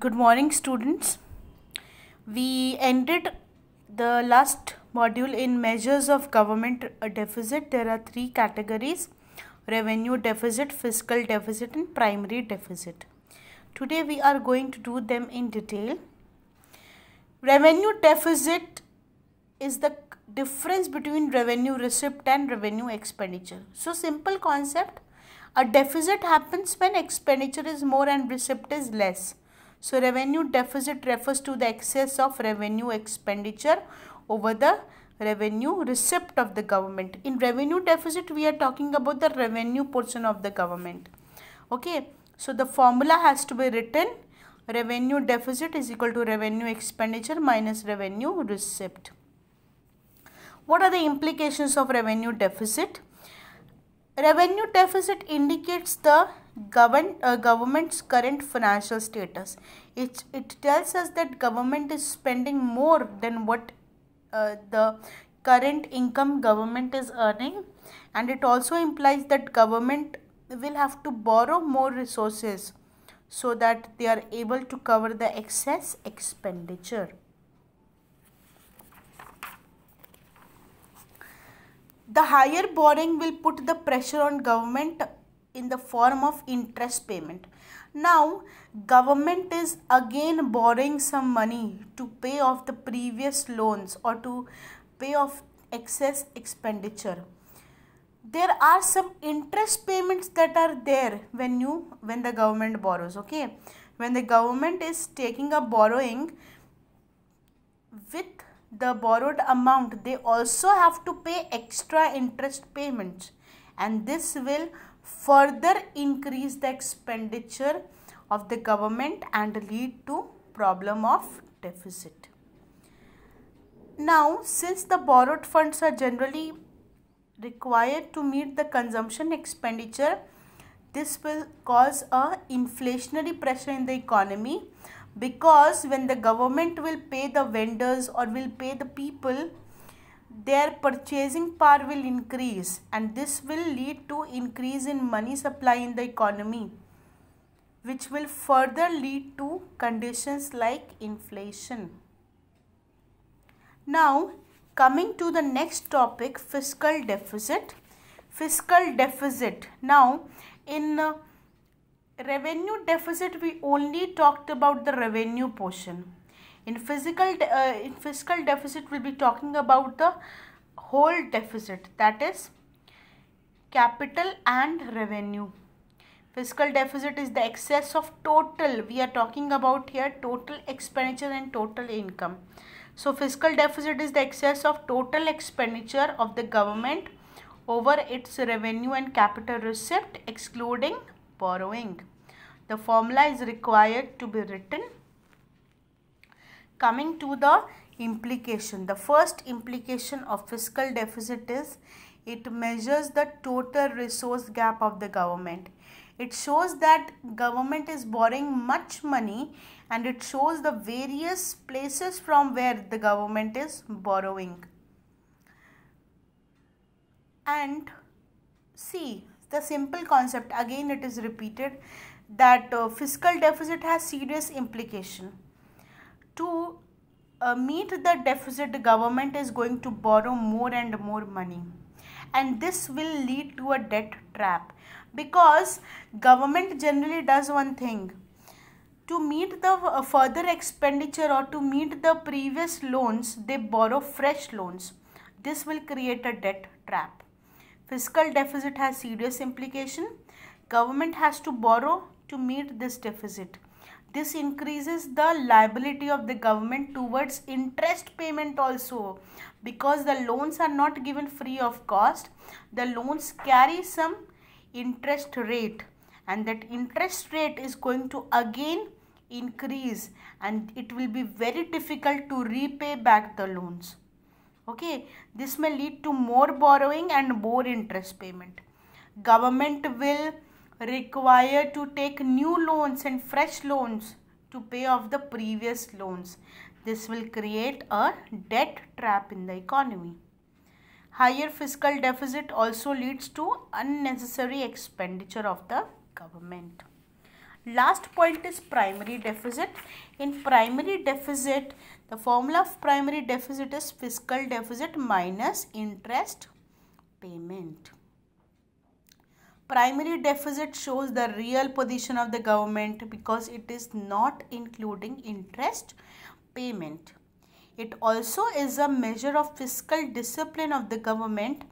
good morning students we ended the last module in measures of government deficit there are three categories revenue deficit fiscal deficit and primary deficit today we are going to do them in detail revenue deficit is the difference between revenue receipt and revenue expenditure so simple concept a deficit happens when expenditure is more and receipt is less so revenue deficit refers to the excess of revenue expenditure over the revenue receipt of the government. In revenue deficit, we are talking about the revenue portion of the government. Okay, so the formula has to be written. Revenue deficit is equal to revenue expenditure minus revenue receipt. What are the implications of revenue deficit? Revenue deficit indicates the govern, uh, government's current financial status. It, it tells us that government is spending more than what uh, the current income government is earning and it also implies that government will have to borrow more resources so that they are able to cover the excess expenditure. The higher borrowing will put the pressure on government in the form of interest payment. Now, government is again borrowing some money to pay off the previous loans or to pay off excess expenditure. There are some interest payments that are there when you when the government borrows, okay? When the government is taking a borrowing with the borrowed amount, they also have to pay extra interest payments and this will further increase the expenditure of the government and lead to problem of deficit. Now, since the borrowed funds are generally required to meet the consumption expenditure, this will cause a inflationary pressure in the economy because when the government will pay the vendors or will pay the people their purchasing power will increase and this will lead to increase in money supply in the economy which will further lead to conditions like inflation. Now coming to the next topic fiscal deficit. Fiscal deficit. Now in uh, revenue deficit we only talked about the revenue portion in physical uh, in fiscal deficit we'll be talking about the whole deficit that is capital and revenue fiscal deficit is the excess of total we are talking about here total expenditure and total income so fiscal deficit is the excess of total expenditure of the government over its revenue and capital receipt excluding borrowing the formula is required to be written coming to the implication. The first implication of fiscal deficit is it measures the total resource gap of the government. It shows that government is borrowing much money and it shows the various places from where the government is borrowing. And see the simple concept again it is repeated that uh, fiscal deficit has serious implication to uh, meet the deficit the government is going to borrow more and more money and this will lead to a debt trap because government generally does one thing to meet the uh, further expenditure or to meet the previous loans they borrow fresh loans this will create a debt trap fiscal deficit has serious implication government has to borrow to meet this deficit this increases the liability of the government towards interest payment also because the loans are not given free of cost the loans carry some interest rate and that interest rate is going to again increase and it will be very difficult to repay back the loans okay this may lead to more borrowing and more interest payment government will required to take new loans and fresh loans to pay off the previous loans. This will create a debt trap in the economy. Higher fiscal deficit also leads to unnecessary expenditure of the government. Last point is primary deficit. In primary deficit, the formula of primary deficit is fiscal deficit minus interest payment primary deficit shows the real position of the government because it is not including interest payment. It also is a measure of fiscal discipline of the government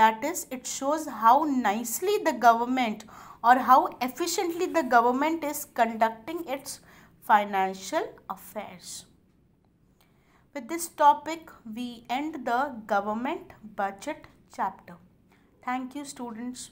that is it shows how nicely the government or how efficiently the government is conducting its financial affairs. With this topic, we end the government budget chapter. Thank you students.